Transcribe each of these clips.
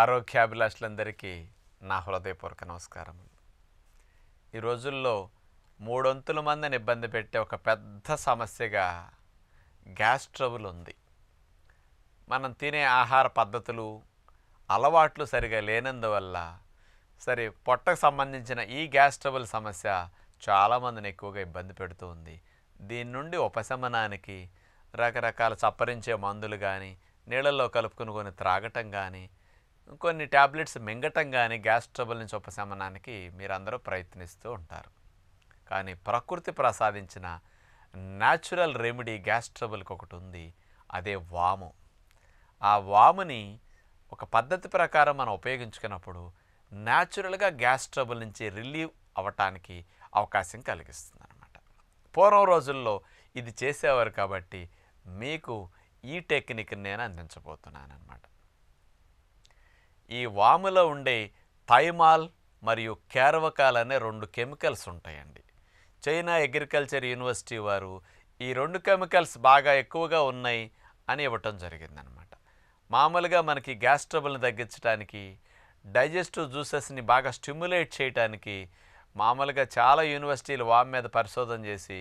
ఆరోగ్యాభిలాషులందరికీ నా హృదయపూర్వక నమస్కారములు ఈ రోజుల్లో మూడొంతుల మందిని ఇబ్బంది పెట్టే ఒక పెద్ద సమస్యగా గ్యాస్ ట్రబుల్ ఉంది మనం తినే ఆహార పద్ధతులు అలవాట్లు సరిగా లేనందువల్ల సరే పొట్టకు సంబంధించిన ఈ గ్యాస్ ట్రబుల్ సమస్య చాలామందిని ఎక్కువగా ఇబ్బంది పెడుతూ ఉంది దీని నుండి ఉపశమనానికి రకరకాల చప్పరించే మందులు కానీ నీళ్ళల్లో కలుపుకుని కొని త్రాగటం కానీ కొన్ని ట్యాబ్లెట్స్ మింగటంగానే గ్యాస్ ట్రబుల్ నుంచి ఉపశమనానికి మీరందరూ ప్రయత్నిస్తూ ఉంటారు కానీ ప్రకృతి ప్రసాదించిన న్యాచురల్ రెమెడీ గ్యాస్ ట్రబుల్కి ఒకటి ఉంది అదే వాము ఆ వాముని ఒక పద్ధతి ప్రకారం మనం ఉపయోగించుకున్నప్పుడు న్యాచురల్గా గ్యాస్ ట్రబుల్ నుంచి రిలీవ్ అవ్వటానికి అవకాశం కలిగిస్తుంది అనమాట పూర్వం రోజుల్లో ఇది చేసేవారు కాబట్టి మీకు ఈ టెక్నిక్ నేను అందించబోతున్నాను అనమాట ఈ వాములో ఉండే థైమాల్ మరియు కేరవకాల్ అనే రెండు కెమికల్స్ ఉంటాయండి చైనా అగ్రికల్చర్ యూనివర్సిటీ వారు ఈ రెండు కెమికల్స్ బాగా ఎక్కువగా ఉన్నాయి అని ఇవ్వటం జరిగిందనమాట మామూలుగా మనకి గ్యాస్ ట్రబుల్ని తగ్గించడానికి డైజెస్టివ్ జ్యూసెస్ని బాగా స్టిమ్యులేట్ చేయడానికి మామూలుగా చాలా యూనివర్సిటీలు వామ్ మీద పరిశోధన చేసి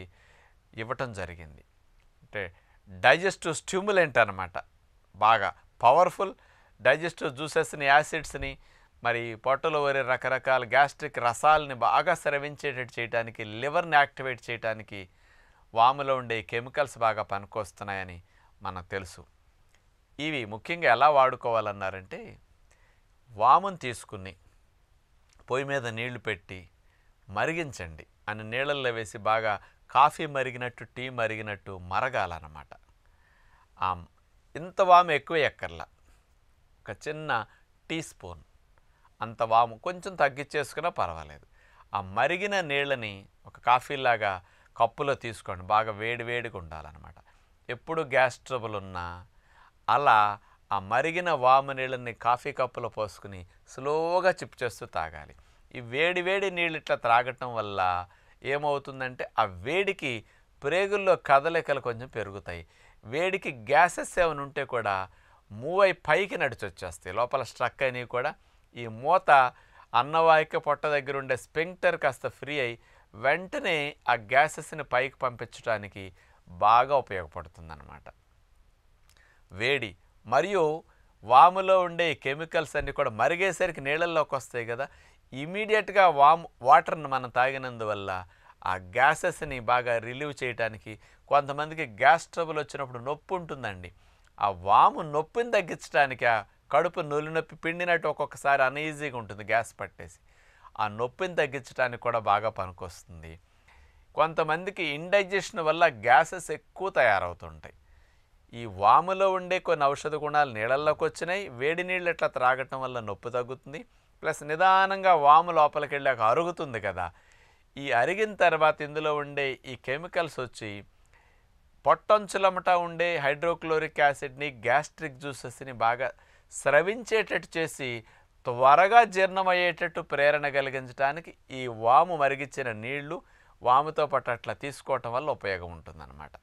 ఇవ్వటం జరిగింది అంటే డైజెస్టివ్ స్టిమ్యులెంట్ అనమాట బాగా పవర్ఫుల్ డైజెస్టివ్ జ్యూసెస్ని యాసిడ్స్ని మరి పొట్టలో వరే రకరకాల గ్యాస్ట్రిక్ రసాలని బాగా స్రవించేటట్టు చేయడానికి లివర్ని యాక్టివేట్ చేయడానికి వాములో ఉండే కెమికల్స్ బాగా పనికొస్తున్నాయని మనకు తెలుసు ఇవి ముఖ్యంగా ఎలా వాడుకోవాలన్నారంటే వామును తీసుకుని పొయ్యి మీద నీళ్లు పెట్టి మరిగించండి అని నీళ్ళల్లో వేసి బాగా కాఫీ మరిగినట్టు టీ మరిగినట్టు మరగాలన్నమాట ఇంత వాము ఎక్కువ ఎక్కర్లా ఒక చిన్న టీ స్పూన్ అంత వాము కొంచెం తగ్గించేసుకున్నా పర్వాలేదు ఆ మరిగిన నీళ్ళని ఒక కాఫీలాగా కప్పులో తీసుకోండి బాగా వేడి వేడిగా ఉండాలన్నమాట ఎప్పుడు గ్యాస్ ట్రబుల్ ఉన్నా అలా ఆ మరిగిన వాము నీళ్ళని కాఫీ కప్పులో పోసుకుని స్లోగా చిప్ చేస్తూ తాగాలి ఈ వేడి వేడి నీళ్ళు ఇట్లా త్రాగటం వల్ల ఏమవుతుందంటే ఆ వేడికి ప్రేగుల్లో కదలికలు కొంచెం పెరుగుతాయి వేడికి గ్యాసెస్ ఏమైనా ఉంటే కూడా మూవ్ అయి పైకి నడిచొచ్చేస్తాయి లోపల స్ట్రక్ అయినవి కూడా ఈ మూత అన్నవాహిక పొట్ట దగ్గర ఉండే స్పింక్టర్ కాస్త ఫ్రీ అయి వెంటనే ఆ గ్యాసెస్ని పైకి పంపించడానికి బాగా ఉపయోగపడుతుందన్నమాట వేడి మరియు వాములో ఉండే కెమికల్స్ అన్నీ కూడా మరిగేసరికి నీళ్ళల్లోకి వస్తాయి కదా ఇమీడియట్గా వామ్ వాటర్ని మనం తాగినందువల్ల ఆ గ్యాసెస్ని బాగా రిలీవ్ చేయడానికి కొంతమందికి గ్యాస్ ట్రబుల్ వచ్చినప్పుడు నొప్పి ఉంటుందండి ఆ వాము నొప్పిని తగ్గించడానికి కడుపు నొలి నొప్పి పిండినట్టు ఒక్కొక్కసారి అనీజీగా ఉంటుంది గ్యాస్ పట్టేసి ఆ నొప్పిని తగ్గించడానికి కూడా బాగా పనికొస్తుంది కొంతమందికి ఇండైజెషన్ వల్ల గ్యాసెస్ ఎక్కువ తయారవుతుంటాయి ఈ వాములో ఉండే కొన్ని ఔషధ గుణాలు నీళ్ళల్లోకి వచ్చినాయి వేడి నీళ్ళు ఇట్లా త్రాగటం వల్ల నొప్పి తగ్గుతుంది ప్లస్ నిదానంగా వాము లోపలికి వెళ్ళాక అరుగుతుంది కదా ఈ అరిగిన తర్వాత ఇందులో ఉండే ఈ కెమికల్స్ వచ్చి పొట్టంచులమట ఉండే హైడ్రోక్లోరిక్ యాసిడ్ని గ్యాస్ట్రిక్ జ్యూసెస్ని బాగా స్రవించేటట్టు చేసి త్వరగా జీర్ణమయ్యేటట్టు ప్రేరణ కలిగించడానికి ఈ వాము మరిగించిన నీళ్లు వాముతో పాటు అట్లా తీసుకోవటం వల్ల ఉపయోగం ఉంటుందన్నమాట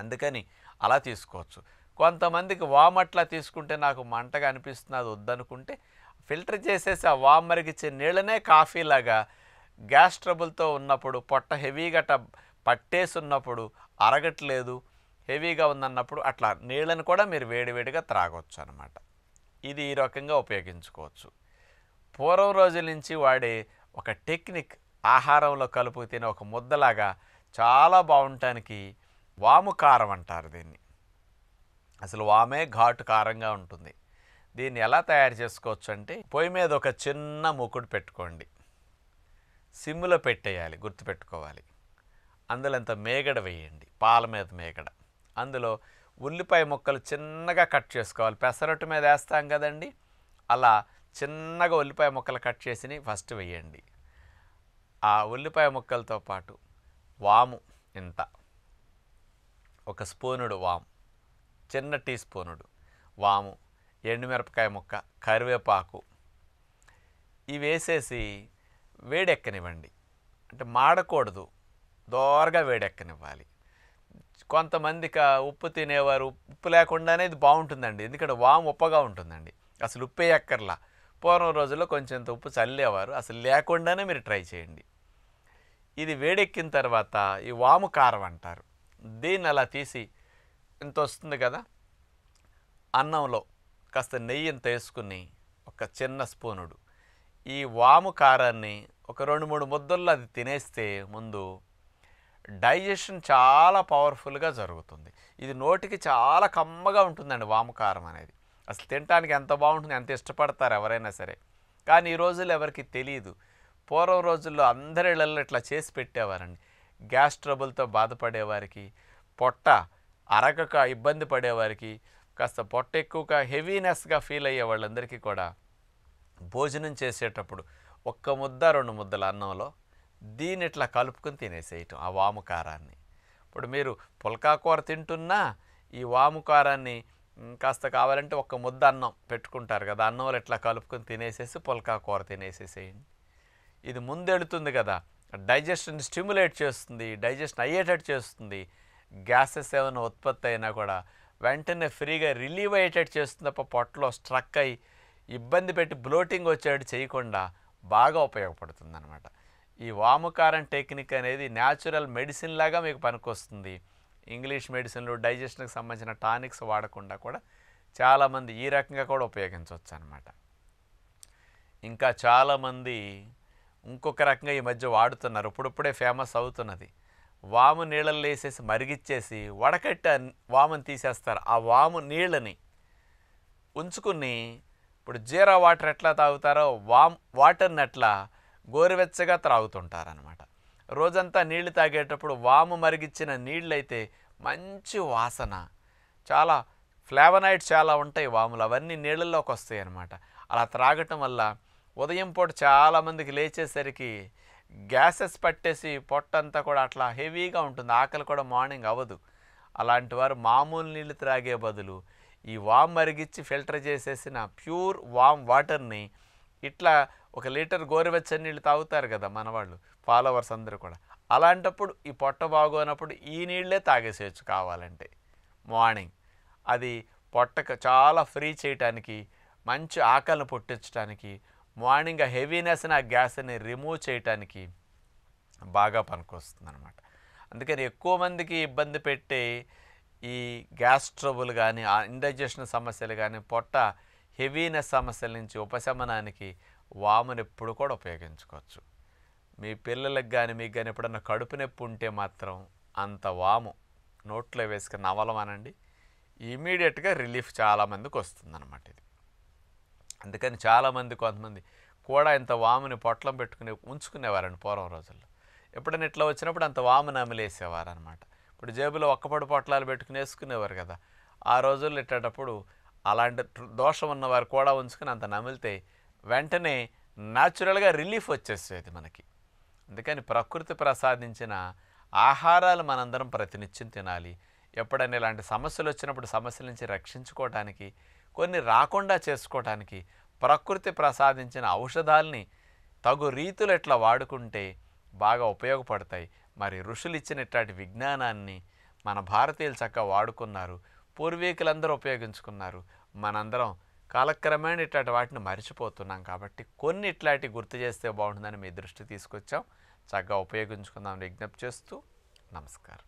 అందుకని అలా తీసుకోవచ్చు కొంతమందికి వాము అట్లా తీసుకుంటే నాకు మంటగా అనిపిస్తుంది అది వద్దనుకుంటే ఫిల్టర్ చేసేసి ఆ వాము మరిగించే నీళ్ళనే కాఫీలాగా గ్యాస్ ట్రబుల్తో ఉన్నప్పుడు పొట్ట హెవీగా పట్టేసున్నప్పుడు అరగట్లేదు హెవీగా ఉందన్నప్పుడు అట్లా నీళ్ళని కూడా మీరు వేడివేడిగా త్రాగవచ్చు అనమాట ఇది ఈ రకంగా ఉపయోగించుకోవచ్చు పూర్వం రోజుల నుంచి వాడే ఒక టెక్నిక్ ఆహారంలో కలుపు తినే ఒక ముద్దలాగా చాలా బాగుంటానికి వాము కారం అంటారు దీన్ని అసలు వామే ఘాటు కారంగా ఉంటుంది దీన్ని ఎలా తయారు చేసుకోవచ్చు అంటే పొయ్యి మీద ఒక చిన్న ముకుడు పెట్టుకోండి సిమ్లో పెట్టేయాలి గుర్తుపెట్టుకోవాలి అందులో అంత మేగడ వేయండి పాల మీద మేగడ అందులో ఉల్లిపాయ ముక్కలు చిన్నగా కట్ చేసుకోవాలి పెసరట్టు మీద వేస్తాం కదండి అలా చిన్నగా ఉల్లిపాయ ముక్కలు కట్ చేసి ఫస్ట్ వేయండి ఆ ఉల్లిపాయ ముక్కలతో పాటు వాము ఇంత ఒక స్పూనుడు వాము చిన్న టీ స్పూనుడు వాము ఎండుమిరపకాయ ముక్క కరివేపాకు ఇవి వేసేసి వేడెక్కనివ్వండి అంటే మాడకూడదు దోరగా వేడెక్కనివ్వాలి కొంతమందికి ఉప్పు తినేవారు ఉప్పు లేకుండానే ఇది బాగుంటుందండి ఎందుకంటే వాము ఉప్పగా ఉంటుందండి అసలు ఉప్పే ఎక్కర్లా పూర్వం రోజుల్లో కొంచెం ఉప్పు చల్లేవారు అసలు లేకుండానే మీరు ట్రై చేయండి ఇది వేడెక్కిన తర్వాత ఈ వాము కారం అంటారు దీన్ని అలా తీసి ఇంత వస్తుంది కదా అన్నంలో కాస్త నెయ్యి ఇంత వేసుకుని ఒక చిన్న స్పూనుడు ఈ వాము కారాన్ని ఒక రెండు మూడు ముద్దల్లో అది తినేస్తే ముందు డైజెషన్ చాలా పవర్ఫుల్గా జరుగుతుంది ఇది నోటికి చాలా కమ్మగా ఉంటుందండి వామకారం అనేది అసలు తినడానికి ఎంత బాగుంటుంది ఎంత ఇష్టపడతారు ఎవరైనా సరే కానీ ఈ రోజుల్లో ఎవరికి తెలియదు పూర్వం రోజుల్లో అందరి ఇట్లా చేసి పెట్టేవారండి గ్యాస్ ట్రబుల్తో బాధపడేవారికి పొట్ట అరగక ఇబ్బంది పడేవారికి కాస్త పొట్ట ఎక్కువగా హెవీనెస్గా ఫీల్ అయ్యే వాళ్ళందరికీ కూడా భోజనం చేసేటప్పుడు ఒక్క ముద్ద రెండు ముద్దల అన్నంలో దీని ఇట్లా కలుపుకొని తినేసేయటం ఆ వాముకారాన్ని ఇప్పుడు మీరు పుల్కాకూర తింటున్నా ఈ వాముకారాన్ని కాస్త కావాలంటే ఒక ముద్ద అన్నం పెట్టుకుంటారు కదా అన్నంలో ఇట్లా కలుపుకొని తినేసేసి పుల్కాకూర తినేసేసేయండి ఇది ముందెళుతుంది కదా డైజెషన్ స్టిమ్యులేట్ చేస్తుంది డైజెషన్ అయ్యేటట్టు చేస్తుంది గ్యాసెస్ ఏమైనా ఉత్పత్తి అయినా కూడా వెంటనే ఫ్రీగా రిలీవ్ అయ్యేటట్టు చేస్తుంది తప్ప పొట్టలో స్ట్రక్ అయ్యి ఇబ్బంది పెట్టి బ్లోటింగ్ వచ్చేటట్టు చేయకుండా బాగా ఉపయోగపడుతుంది అనమాట ఈ వాముకారం టెక్నిక్ అనేది న్యాచురల్ మెడిసిన్ లాగా మీకు పనికొస్తుంది ఇంగ్లీష్ మెడిసిన్లు డైజెషన్కి సంబంధించిన టానిక్స్ వాడకుండా కూడా చాలామంది ఈ రకంగా కూడా ఉపయోగించవచ్చు అనమాట ఇంకా చాలామంది ఇంకొక రకంగా ఈ మధ్య వాడుతున్నారు ఇప్పుడిప్పుడే ఫేమస్ అవుతున్నది వాము నీళ్ళల్లో వేసేసి మరిగిచ్చేసి వడకట్టి వాముని తీసేస్తారు ఆ వాము నీళ్ళని ఉంచుకుని ఇప్పుడు జీరా వాటర్ ఎట్లా తాగుతారో వామ్ వాటర్ని ఎట్లా గోరువెచ్చగా త్రాగుతుంటారనమాట రోజంతా నీళ్లు తాగేటప్పుడు వాము మరిగిచ్చిన నీళ్ళైతే మంచి వాసన చాలా ఫ్లేవనాయిడ్ చాలా ఉంటాయి వాములు అవన్నీ నీళ్ళల్లోకి వస్తాయి అనమాట అలా త్రాగటం వల్ల ఉదయం పూట చాలామందికి లేచేసరికి గ్యాసెస్ పట్టేసి పొట్టంతా కూడా అట్లా హెవీగా ఉంటుంది ఆకలి కూడా మార్నింగ్ అవ్వదు అలాంటి వారు మామూలు నీళ్ళు త్రాగే బదులు ఈ వామ్ మరిగిచ్చి ఫిల్టర్ చేసేసిన ప్యూర్ వామ్ వాటర్ని ఇట్లా ఒక లీటర్ గోరువెచ్చని నీళ్ళు తాగుతారు కదా మనవాళ్ళు ఫాలోవర్స్ అందరూ కూడా అలాంటప్పుడు ఈ పొట్ట బాగోనప్పుడు ఈ నీళ్ళే తాగేసేయచ్చు కావాలంటే మార్నింగ్ అది పొట్టకు చాలా ఫ్రీ చేయటానికి మంచి ఆకలిని పుట్టించడానికి మార్నింగ్ ఆ హెవీనెస్ని ఆ గ్యాస్ని రిమూవ్ చేయటానికి బాగా పనికొస్తుంది అనమాట అందుకని ఎక్కువ మందికి ఇబ్బంది పెట్టే ఈ గ్యాస్ ట్రబుల్ కానీ ఇండైజెషన్ సమస్యలు కానీ పొట్ట హెవీనెస్ సమస్యల నుంచి ఉపశమనానికి వామును ఎప్పుడు కూడా ఉపయోగించుకోవచ్చు మీ పిల్లలకు కానీ మీకు కానీ ఎప్పుడన్నా కడుపు నొప్పి ఉంటే మాత్రం అంత వాము నోట్లో వేసుకుని నవలమనండి ఇమీడియట్గా రిలీఫ్ చాలామందికి వస్తుందన్నమాట ఇది అందుకని చాలామంది కొంతమంది కూడా ఇంత వాముని పొట్లం పెట్టుకుని ఉంచుకునేవారండి పూర్వం రోజుల్లో ఎప్పుడైనా ఇట్లా వచ్చినప్పుడు అంత వాముని అమలేసేవారు అనమాట ఇప్పుడు జేబులో ఒక్కపడి పొట్లాలు పెట్టుకుని వేసుకునేవారు కదా ఆ రోజుల్లో ఇట్టేటప్పుడు అలాంటి దోషం ఉన్నవారు కూడా ఉంచుకుని అంత నమిలితే వెంటనే న్యాచురల్గా రిలీఫ్ వచ్చేసేది మనకి అందుకని ప్రకృతి ప్రసాదించిన ఆహారాలు మనందరం ప్రతినిత్యం తినాలి ఎప్పుడైనా ఇలాంటి సమస్యలు వచ్చినప్పుడు సమస్యల నుంచి రక్షించుకోవటానికి కొన్ని రాకుండా చేసుకోవటానికి ప్రకృతి ప్రసాదించిన ఔషధాలని తగు రీతులు ఎట్లా వాడుకుంటే బాగా ఉపయోగపడతాయి మరి ఋషులు ఇచ్చిన ఇట్లాంటి విజ్ఞానాన్ని మన భారతీయులు చక్కగా వాడుకున్నారు పూర్వీకులందరూ ఉపయోగించుకున్నారు మనందరం కాలక్రమేణ ఇట్లాంటి వాటిని మర్చిపోతున్నాం కాబట్టి కొన్ని ఇట్లాంటివి గుర్తు చేస్తే బాగుంటుందని మీ దృష్టి తీసుకొచ్చాం చక్కగా ఉపయోగించుకుందాం విజ్ఞప్తి చేస్తూ నమస్కారం